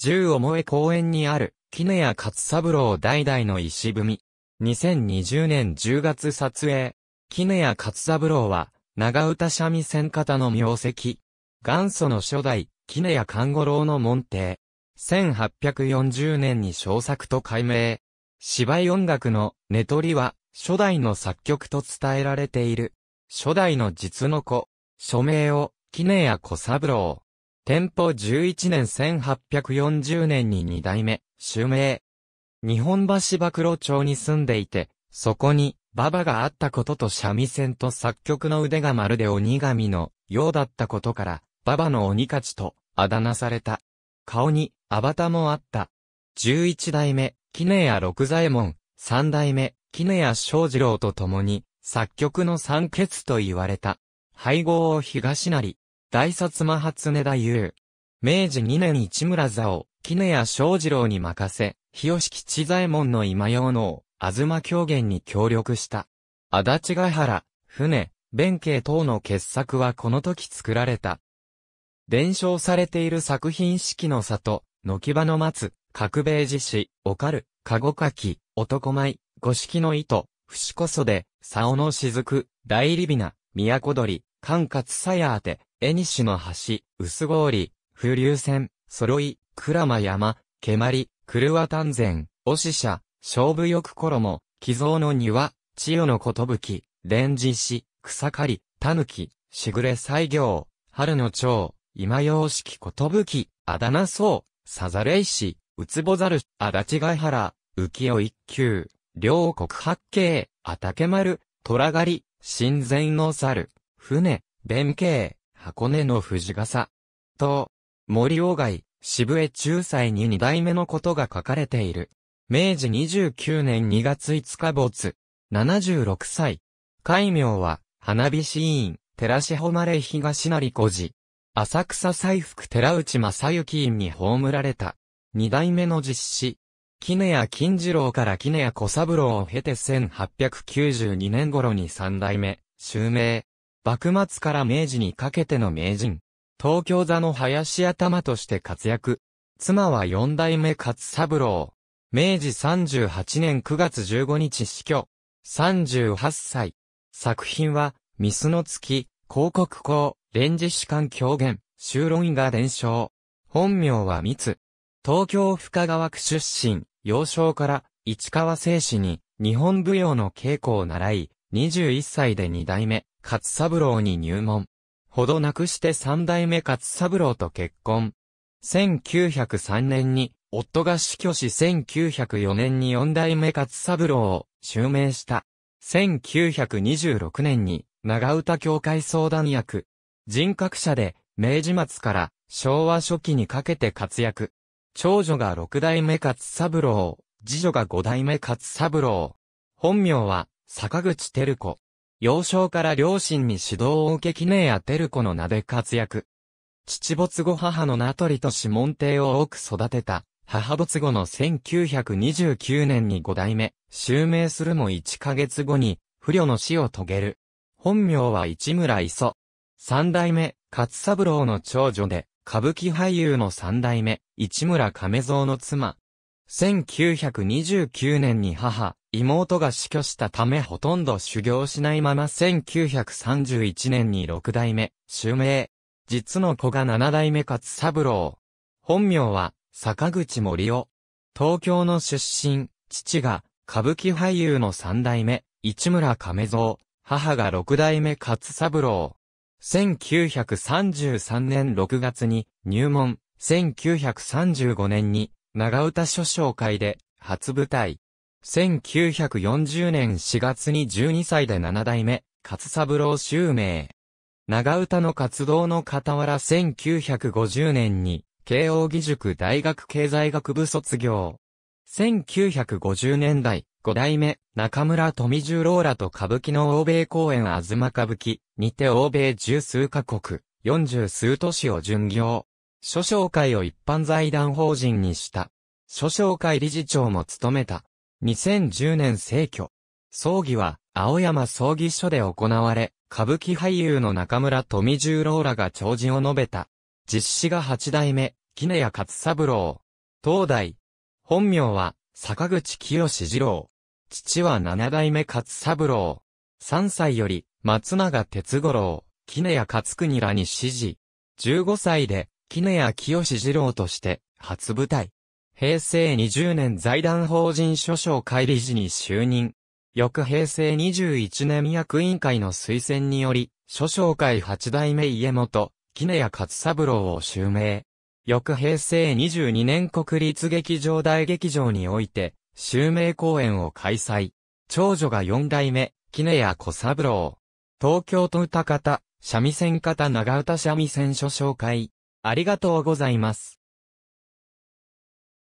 十重公園にある、絹谷勝三郎代々の石踏み。2020年10月撮影。絹谷勝三郎は、長唄三味線方の名跡。元祖の初代、絹谷勘五郎の門弟。1840年に小作と改名。芝居音楽の寝取りは、初代の作曲と伝えられている。初代の実の子、署名を、絹谷小三郎。天保11年1840年に2代目、襲名。日本橋曝露町に住んでいて、そこに、馬場があったことと三味線と作曲の腕がまるで鬼神のようだったことから、馬場の鬼勝ちとあだ名された。顔に、アバタもあった。11代目、絹谷六左衛門、3代目、絹谷正次郎と共に、作曲の三傑と言われた。配合を東り、大薩摩初根田優。明治2年市村座を、絹谷正次郎に任せ、日吉吉左衛門の今用の、東狂言に協力した。足立ヶ原、船、弁慶等の傑作はこの時作られた。伝承されている作品四季の里、軒場の松、角兵衛寺市、オカル、カゴカキ、男舞、五色の糸、節こそで、竿の雫、大リビナ、都鳥、管轄鞘当て、絵西の橋、薄氷、風流船、揃い、鞍馬山、蹴鞠、狂わ丹前、おし者、勝負欲衣、寄贈の庭、千代のことぶき、連獅し、草刈り、狸、しぐれ西行、春の蝶、今様式ことぶき、あだなそう、さざれ石、うつぼざる、あだちがいはら、浮世一休、両国八景、あたけまる、とらがり、神前の猿。船、弁慶、箱根の藤笠。と、森鴎外、渋江仲裁に二代目のことが書かれている。明治29年2月5日没。76歳。戒名は、花火師院、寺志誉東成小寺。浅草西福寺内正幸院に葬られた。二代目の実施。絹屋金次郎から絹屋小三郎を経て1892年頃に三代目、襲名、幕末から明治にかけての名人。東京座の林頭として活躍。妻は四代目勝三郎。明治38年9月15日死去。38歳。作品は、ミスの月、広告校、連時士官狂言、修論が伝承。本名は三つ。東京深川区出身、幼少から市川製子に日本舞踊の稽古を習い、21歳で二代目、勝三郎に入門。ほどなくして三代目勝三郎と結婚。1903年に、夫が死去し1904年に四代目勝三郎を襲名した。1926年に、長唄協会相談役。人格者で、明治末から昭和初期にかけて活躍。長女が六代目勝三郎、次女が五代目勝三郎。本名は、坂口照子。幼少から両親に指導を受けキネやテルコの名で活躍。父没後母の名取と指紋帝を多く育てた、母没後の1929年に五代目、襲名するも一ヶ月後に、不慮の死を遂げる。本名は市村磯。三代目、勝三郎の長女で、歌舞伎俳優の三代目、市村亀蔵の妻、1929年に母、妹が死去したためほとんど修行しないまま1931年に六代目、襲名。実の子が七代目勝三郎。本名は、坂口森夫。東京の出身、父が、歌舞伎俳優の三代目、市村亀蔵。母が六代目勝三郎。1933年6月に入門、1935年に長唄書紹会で、初舞台。1940年4月に12歳で7代目、勝三郎襲名。長唄の活動の傍ら1950年に、慶応義塾大学経済学部卒業。1950年代、5代目、中村富十郎らと歌舞伎の欧米公演あずま歌舞伎にて欧米十数カ国、40数都市を巡業。諸商会を一般財団法人にした。諸商会理事長も務めた。2010年逝去。葬儀は、青山葬儀所で行われ、歌舞伎俳優の中村富十郎らが弔辞を述べた。実施が八代目、杵屋勝三郎。東大。本名は、坂口清二郎。父は七代目勝三郎。三歳より、松永哲五郎、杵屋勝国らに指示。15歳で、根屋清二郎として初舞台。平成20年財団法人諸省会理事に就任。翌平成21年役員会の推薦により、諸省会八代目家元、根屋勝三郎を襲名。翌平成22年国立劇場大劇場において、襲名公演を開催。長女が四代目、根屋小三郎。東京都歌方、三味線方長唄三味線諸紹会。ありがとうございます。